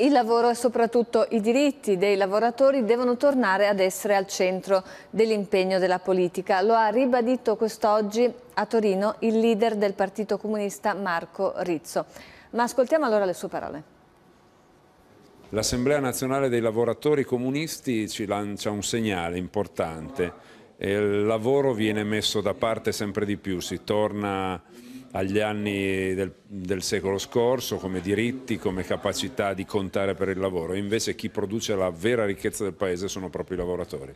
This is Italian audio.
Il lavoro e soprattutto i diritti dei lavoratori devono tornare ad essere al centro dell'impegno della politica. Lo ha ribadito quest'oggi a Torino il leader del Partito Comunista Marco Rizzo. Ma ascoltiamo allora le sue parole. L'Assemblea Nazionale dei Lavoratori Comunisti ci lancia un segnale importante. Il lavoro viene messo da parte sempre di più, si torna agli anni del, del, secolo scorso come diritti, come capacità di contare per il lavoro. Invece chi produce la vera ricchezza del paese sono proprio i lavoratori.